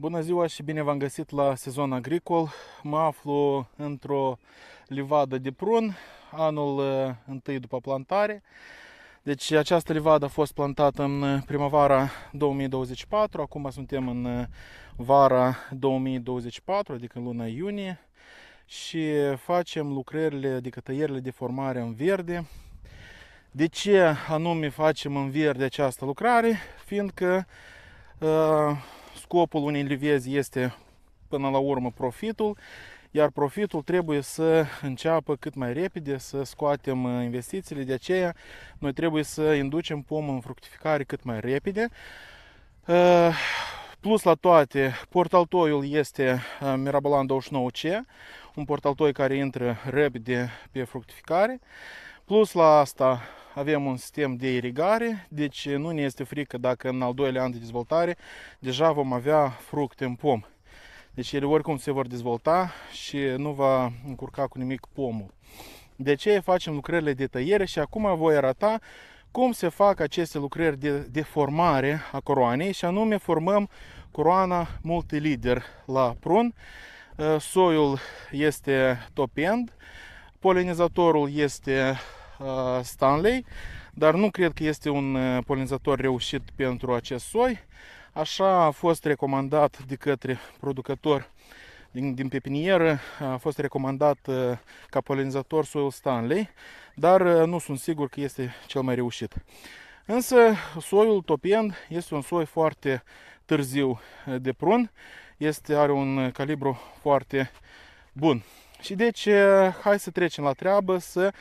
Bună ziua și bine v-am găsit la sezon agricol. Mă aflu într-o livadă de prun, anul uh, întâi după plantare. Deci această livadă a fost plantată în primăvara 2024, acum suntem în uh, vara 2024, adică în luna iunie și facem lucrările, adică tăierile de formare în verde. De ce anume facem în verde această lucrare? Fiindcă uh, scopul unei livezi este până la urmă profitul, iar profitul trebuie să înceapă cât mai repede, să scoatem uh, investițiile, de aceea noi trebuie să inducem pomul în fructificare cât mai repede. Uh, plus la toate, portaltoiul este uh, Mirabolan 29C, un portaltoi care intră repede pe fructificare. Plus la asta, avem un sistem de irigare, deci eh, nu ne este frică dacă în al doilea an de dezvoltare deja vom avea fructe în pom. Deci ele oricum se vor dezvolta și nu va încurca cu nimic pomul. De ce facem lucrările de tăiere și acum voi arata cum se fac aceste lucrări de, de formare a coroanei și anume formăm coroana multilider la prun. Eh, soiul este top end, polinizatorul este Uh, Stanley, dar nu cred că este un uh, polinizator reușit pentru acest soi. Așa a fost recomandat de către producător din, din pepinieră, a fost recomandat uh, ca polinizator soiul Stanley, dar nu sunt sigur că este cel mai reușit. Însă soiul topend este un soi foarte târziu de prun, este, are un calibru foarte bun. Și deci hai să trecem la treabă să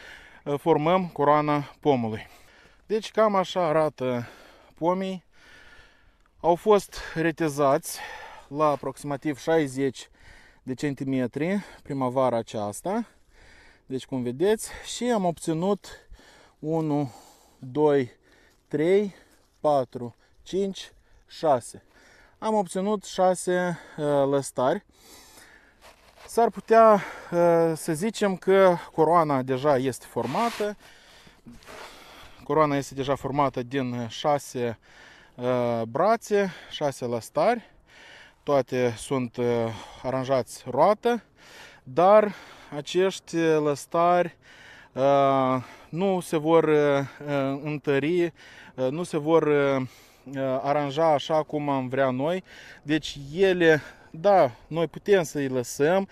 formăm coroana pomului. Deci cam așa arată pomii. Au fost retezați la aproximativ 60 de centimetri primăvara aceasta. Deci cum vedeți și am obținut 1, 2, 3, 4, 5, 6. Am obținut 6 uh, lăstari. S-ar putea ă, să zicem că coroana deja este formată. Coroana este deja formată din 6 ă, brațe, 6 lăstari. Toate sunt ă, aranjați roată, dar acești lăstari nu se vor întări, nu se vor aranja așa cum am vrea noi. Deci ele da, noi putem să i lăsăm.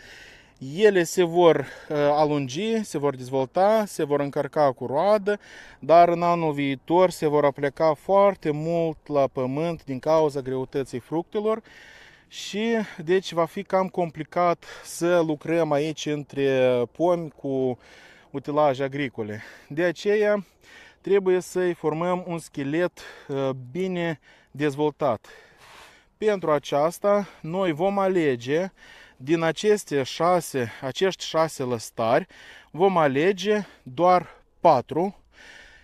Ele se vor uh, alungi, se vor dezvolta, se vor încărca cu roadă, dar în anul viitor se vor apleca foarte mult la pământ din cauza greutății fructelor și deci va fi cam complicat să lucrăm aici între pomi cu utilaje agricole. De aceea trebuie să-i formăm un schelet uh, bine dezvoltat. Pentru aceasta, noi vom alege din aceste șase, acești șase lăstari, vom alege doar patru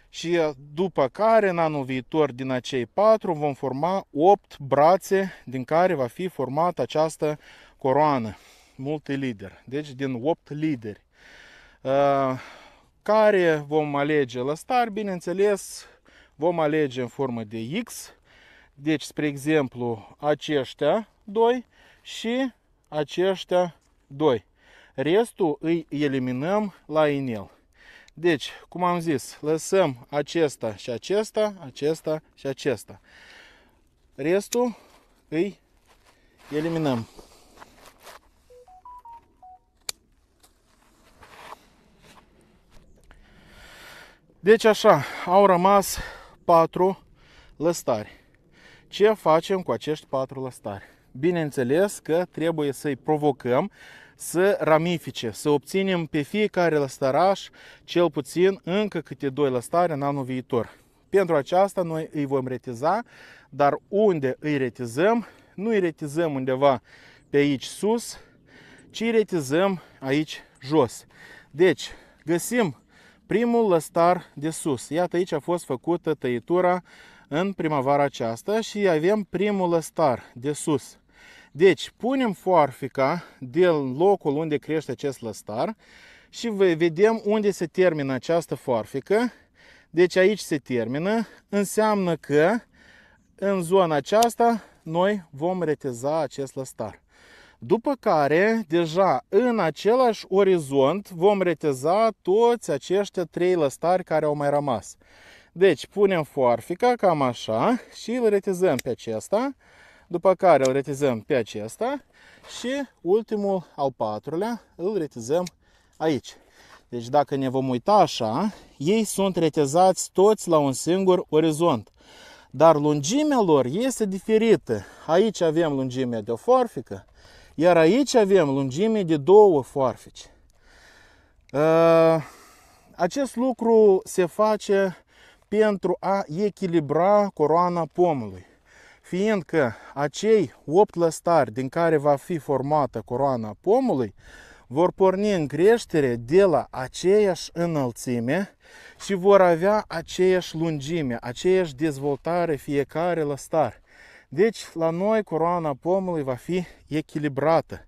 și uh, după care, în anul viitor, din acei patru vom forma opt brațe din care va fi formată această coroană multilider, deci din 8 lideri. Uh, care vom alege lăstari? Bineînțeles, vom alege în formă de X, deci, spre exemplu, aceștia doi și aceștia doi. Restul îi eliminăm la inel. Deci, cum am zis, lăsăm acesta și acesta, acesta și acesta. Restul îi eliminăm. Deci așa, au rămas 4 lăstari. Ce facem cu acești patru lăstari? Bineînțeles că trebuie să-i provocăm să ramifice, să obținem pe fiecare lăstăraș cel puțin încă câte doi lăstari în anul viitor. Pentru aceasta noi îi vom retiza, dar unde îi retizăm, nu îi retizăm undeva pe aici sus, ci îi retizăm aici jos. Deci, găsim primul lăstar de sus. Iată aici a fost făcută tăietura în primăvara aceasta și avem primul lăstar de sus. Deci, punem foarfica de locul unde crește acest lăstar și vedem unde se termină această foarfică. Deci aici se termină, înseamnă că în zona aceasta noi vom reteza acest lăstar. După care, deja în același orizont, vom reteza toți acești trei lăstari care au mai rămas. Deci punem foarfica cam așa și îl retizăm pe acesta, după care îl retizăm pe acesta și ultimul, al patrulea, îl retizăm aici. Deci dacă ne vom uita așa, ei sunt retezați toți la un singur orizont. Dar lungimea lor este diferită. Aici avem lungimea de o foarfică, iar aici avem lungime de două foarfici. Ă, acest lucru se face pentru a echilibra coroana pomului. Fiindcă acei 8 lăstari din care va fi formată coroana pomului vor porni în creștere de la aceeași înălțime și vor avea aceeași lungime, aceeași dezvoltare fiecare lăstar. Deci, la noi, coroana pomului va fi echilibrată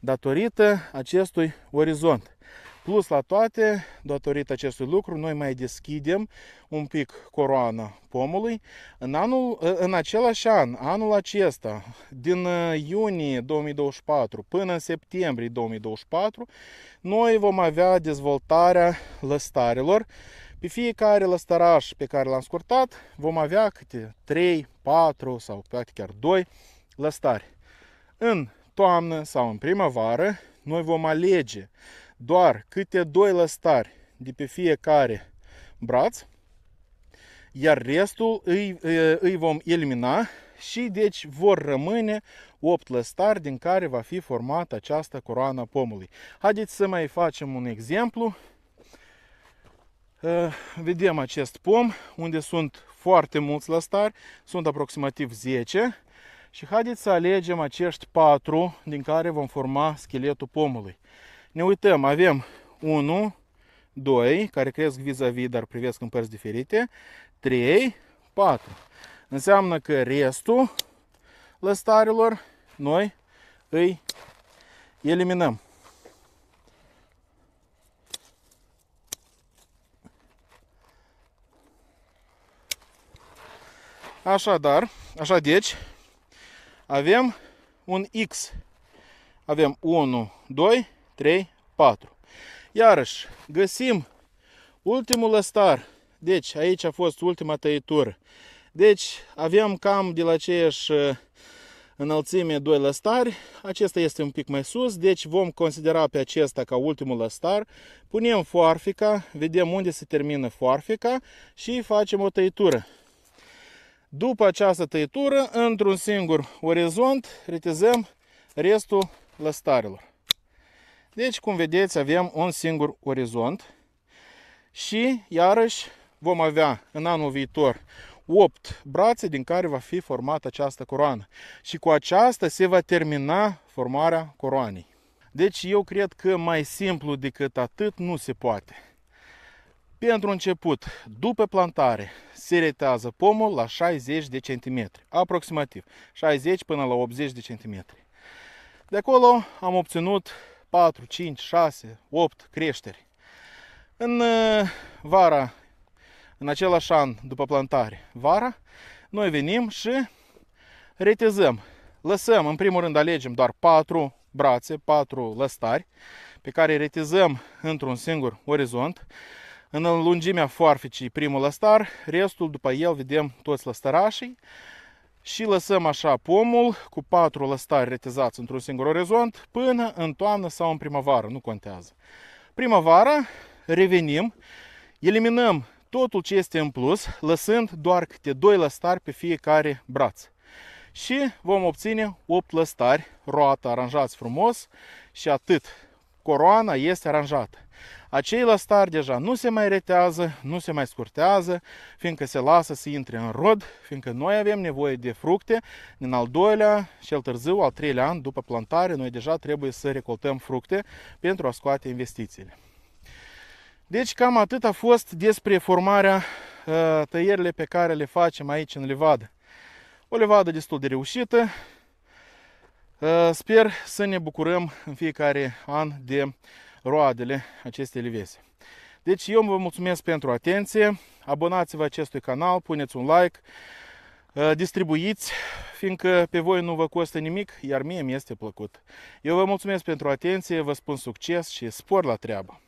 datorită acestui orizont. Plus la toate, datorită acestui lucru, noi mai deschidem un pic coroana pomului. În, anul, în același an, anul acesta, din uh, iunie 2024 până în septembrie 2024, noi vom avea dezvoltarea lăstarilor. Pe fiecare lăstăraș pe care l-am scurtat, vom avea câte 3, 4 sau practic chiar 2 lăstari. În toamnă sau în primăvară, noi vom alege doar câte doi lăstari de pe fiecare braț, iar restul îi, îi vom elimina și deci vor rămâne 8 lăstari din care va fi formată această coroană pomului. Haideți să mai facem un exemplu. Eh, vedem acest pom unde sunt foarte mulți lăstari, sunt aproximativ 10 și haideți să alegem acești 4 din care vom forma scheletul pomului. Ne uităm, avem 1, 2, care cresc vis-a-vis, -vis, dar privesc în părți diferite, 3, 4. Înseamnă că restul lăstarilor noi îi eliminăm. Așadar, așa deci, avem un X. Avem 1, 2, 3, 4. Iarăși, găsim ultimul lăstar. Deci, aici a fost ultima tăietură. Deci, aveam cam de la aceeași uh, înălțime 2 lăstari, acesta este un pic mai sus, deci vom considera pe acesta ca ultimul lăstar, punem foarfica, vedem unde se termină foarfica și facem o tăietură. După această tăietură, într-un singur orizont, retizăm restul lăstarilor. Deci, cum vedeți, avem un singur orizont și, iarăși, vom avea în anul viitor 8 brațe din care va fi formată această coroană. Și cu aceasta se va termina formarea coroanei. Deci eu cred că mai simplu decât atât nu se poate. Pentru început, după plantare, se retează pomul la 60 de centimetri, aproximativ 60 până la 80 de centimetri. De acolo am obținut 4, 5, 6, 8 creșteri. În uh, vara, în același an după plantare, vara, noi venim și retezăm. Lăsăm, în primul rând alegem doar 4 brațe, 4 lăstari, pe care retezăm într-un singur orizont. În lungimea foarficii primul lăstar, restul după el vedem toți lăstărașii și lăsăm așa pomul cu patru lăstari retezați într-un singur orizont până în toamnă sau în primăvară, nu contează. Primăvara revenim, eliminăm totul ce este în plus, lăsând doar câte doi lăstari pe fiecare braț. Și vom obține 8 lăstari, roată aranjați frumos și atât coroana este aranjată. Acei lăstari deja nu se mai retează, nu se mai scurtează, fiindcă se lasă să intre în rod, fiindcă noi avem nevoie de fructe în al doilea, cel târziu, al treilea an după plantare, noi deja trebuie să recoltăm fructe pentru a scoate investițiile. Deci cam atât a fost despre formarea ă, tăierile pe care le facem aici în livadă. O levadă destul de reușită, Ă, sper să ne bucurăm în fiecare an de roadele acestei livese. Deci eu vă mulțumesc pentru atenție, abonați-vă acestui canal, puneți un like, ă, distribuiți, fiindcă pe voi nu vă costă nimic, iar mie mi este plăcut. Eu vă mulțumesc pentru atenție, vă spun succes și spor la treabă!